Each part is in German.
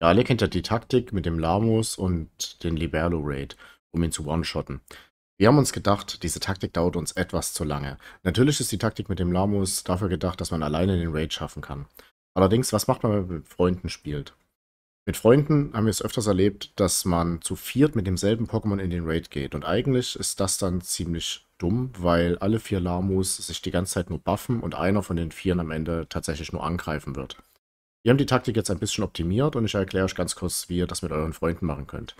Ja, alle kennt ja die Taktik mit dem Lamus und den Liberlo Raid, um ihn zu one-shotten. Wir haben uns gedacht, diese Taktik dauert uns etwas zu lange. Natürlich ist die Taktik mit dem Lamus dafür gedacht, dass man alleine den Raid schaffen kann. Allerdings, was macht man, wenn man mit Freunden spielt? Mit Freunden haben wir es öfters erlebt, dass man zu viert mit demselben Pokémon in den Raid geht. Und eigentlich ist das dann ziemlich dumm, weil alle vier Lamus sich die ganze Zeit nur buffen und einer von den vieren am Ende tatsächlich nur angreifen wird. Wir haben die Taktik jetzt ein bisschen optimiert und ich erkläre euch ganz kurz, wie ihr das mit euren Freunden machen könnt.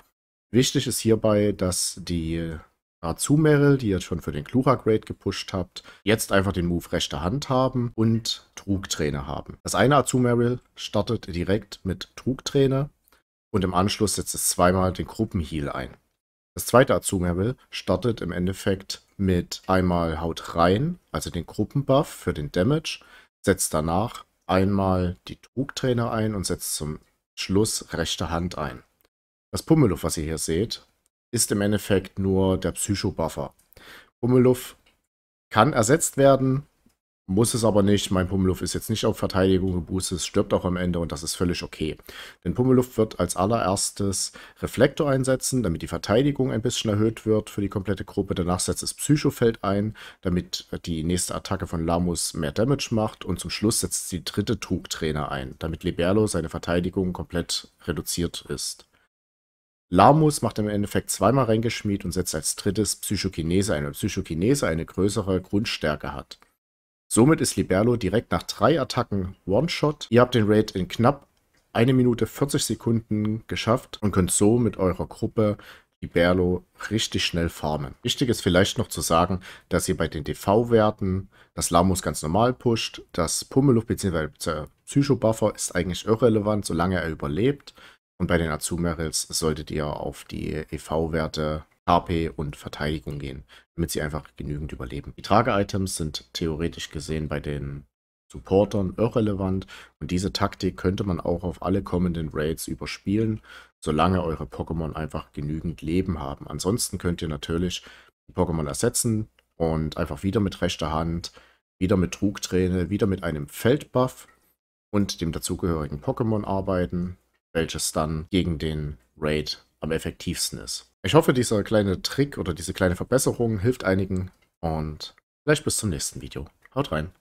Wichtig ist hierbei, dass die Azumeril, die ihr schon für den Glurak Raid gepusht habt, jetzt einfach den Move rechte Hand haben und Trugträne haben. Das eine Azumeril startet direkt mit Trugträne und im Anschluss setzt es zweimal den Gruppenheal ein. Das zweite Azumeril startet im Endeffekt mit einmal Haut rein, also den Gruppenbuff für den Damage, setzt danach einmal die Trugträne ein und setzt zum Schluss rechte Hand ein. Das Pummeluff, was ihr hier seht, ist im Endeffekt nur der Psycho-Buffer. Pummeluff kann ersetzt werden muss es aber nicht. Mein Pummeluff ist jetzt nicht auf Verteidigung geboostet, stirbt auch am Ende und das ist völlig okay. Denn Pummeluff wird als allererstes Reflektor einsetzen, damit die Verteidigung ein bisschen erhöht wird für die komplette Gruppe. Danach setzt es Psychofeld ein, damit die nächste Attacke von Lamus mehr Damage macht. Und zum Schluss setzt die dritte Trugträne ein, damit Liberlo seine Verteidigung komplett reduziert ist. Lamus macht im Endeffekt zweimal reingeschmied und setzt als drittes Psychokinese ein, weil Psychokinese eine größere Grundstärke hat. Somit ist Liberlo direkt nach drei Attacken One-Shot. Ihr habt den Raid in knapp 1 Minute 40 Sekunden geschafft und könnt so mit eurer Gruppe Liberlo richtig schnell farmen. Wichtig ist vielleicht noch zu sagen, dass ihr bei den DV-Werten das Lamus ganz normal pusht, das Pummeluft bzw. Psycho-Buffer ist eigentlich irrelevant, solange er überlebt. Und bei den Azumerils solltet ihr auf die EV-Werte HP und Verteidigung gehen, damit sie einfach genügend überleben. Die Trage-Items sind theoretisch gesehen bei den Supportern irrelevant und diese Taktik könnte man auch auf alle kommenden Raids überspielen, solange eure Pokémon einfach genügend Leben haben. Ansonsten könnt ihr natürlich die Pokémon ersetzen und einfach wieder mit rechter Hand, wieder mit Trugträne, wieder mit einem Feldbuff und dem dazugehörigen Pokémon arbeiten, welches dann gegen den Raid am effektivsten ist. Ich hoffe, dieser kleine Trick oder diese kleine Verbesserung hilft einigen und vielleicht bis zum nächsten Video. Haut rein!